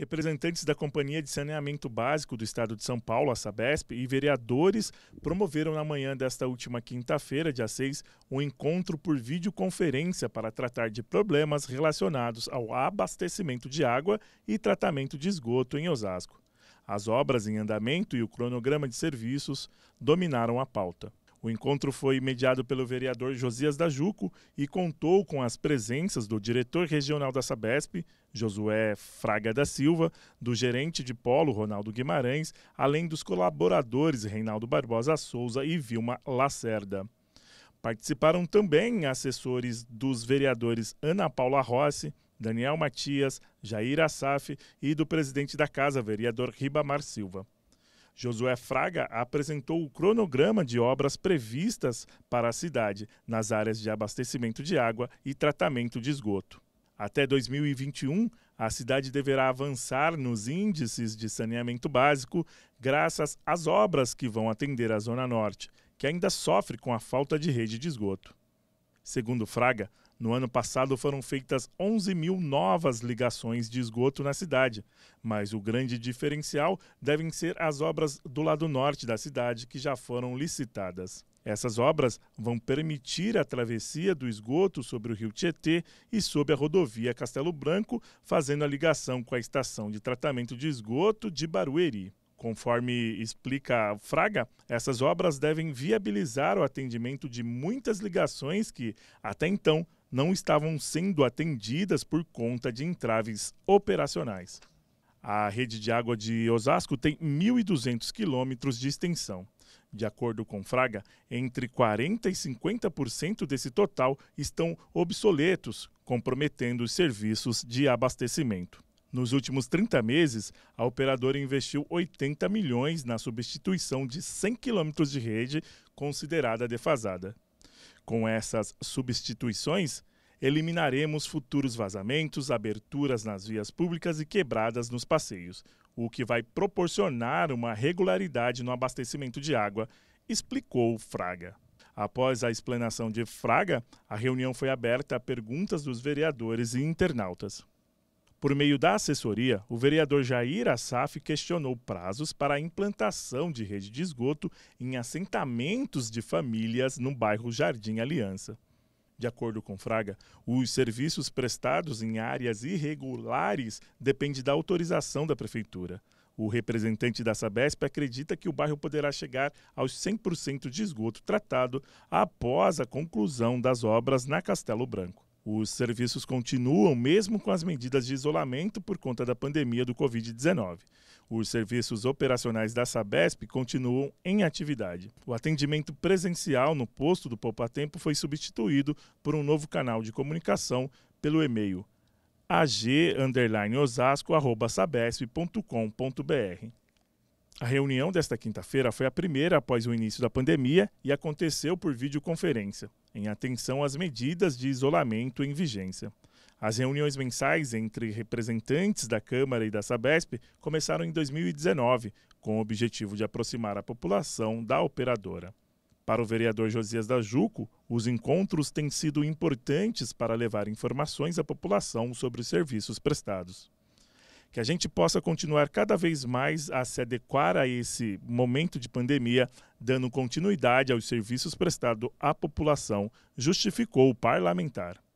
representantes da Companhia de Saneamento Básico do Estado de São Paulo, a Sabesp, e vereadores promoveram na manhã desta última quinta-feira, dia 6, um encontro por videoconferência para tratar de problemas relacionados ao abastecimento de água e tratamento de esgoto em Osasco. As obras em andamento e o cronograma de serviços dominaram a pauta. O encontro foi mediado pelo vereador Josias da Juco e contou com as presenças do diretor regional da Sabesp, Josué Fraga da Silva, do gerente de polo, Ronaldo Guimarães, além dos colaboradores Reinaldo Barbosa Souza e Vilma Lacerda. Participaram também assessores dos vereadores Ana Paula Rossi, Daniel Matias, Jair Assaf e do presidente da casa, vereador Ribamar Silva. Josué Fraga apresentou o cronograma de obras previstas para a cidade nas áreas de abastecimento de água e tratamento de esgoto. Até 2021, a cidade deverá avançar nos índices de saneamento básico graças às obras que vão atender a Zona Norte, que ainda sofre com a falta de rede de esgoto. Segundo Fraga, no ano passado foram feitas 11 mil novas ligações de esgoto na cidade, mas o grande diferencial devem ser as obras do lado norte da cidade que já foram licitadas. Essas obras vão permitir a travessia do esgoto sobre o rio Tietê e sobre a rodovia Castelo Branco, fazendo a ligação com a estação de tratamento de esgoto de Barueri. Conforme explica Fraga, essas obras devem viabilizar o atendimento de muitas ligações que, até então, não estavam sendo atendidas por conta de entraves operacionais. A rede de água de Osasco tem 1.200 quilômetros de extensão. De acordo com Fraga, entre 40% e 50% desse total estão obsoletos, comprometendo os serviços de abastecimento. Nos últimos 30 meses, a operadora investiu 80 milhões na substituição de 100 quilômetros de rede considerada defasada. Com essas substituições, eliminaremos futuros vazamentos, aberturas nas vias públicas e quebradas nos passeios, o que vai proporcionar uma regularidade no abastecimento de água, explicou Fraga. Após a explanação de Fraga, a reunião foi aberta a perguntas dos vereadores e internautas. Por meio da assessoria, o vereador Jair Assaf questionou prazos para a implantação de rede de esgoto em assentamentos de famílias no bairro Jardim Aliança. De acordo com Fraga, os serviços prestados em áreas irregulares dependem da autorização da prefeitura. O representante da Sabesp acredita que o bairro poderá chegar aos 100% de esgoto tratado após a conclusão das obras na Castelo Branco. Os serviços continuam mesmo com as medidas de isolamento por conta da pandemia do Covid-19. Os serviços operacionais da Sabesp continuam em atividade. O atendimento presencial no posto do Poupa Tempo foi substituído por um novo canal de comunicação pelo e-mail ag_osasco@sabesp.com.br. A reunião desta quinta-feira foi a primeira após o início da pandemia e aconteceu por videoconferência, em atenção às medidas de isolamento em vigência. As reuniões mensais entre representantes da Câmara e da Sabesp começaram em 2019, com o objetivo de aproximar a população da operadora. Para o vereador Josias da Juco, os encontros têm sido importantes para levar informações à população sobre os serviços prestados que a gente possa continuar cada vez mais a se adequar a esse momento de pandemia, dando continuidade aos serviços prestados à população, justificou o parlamentar.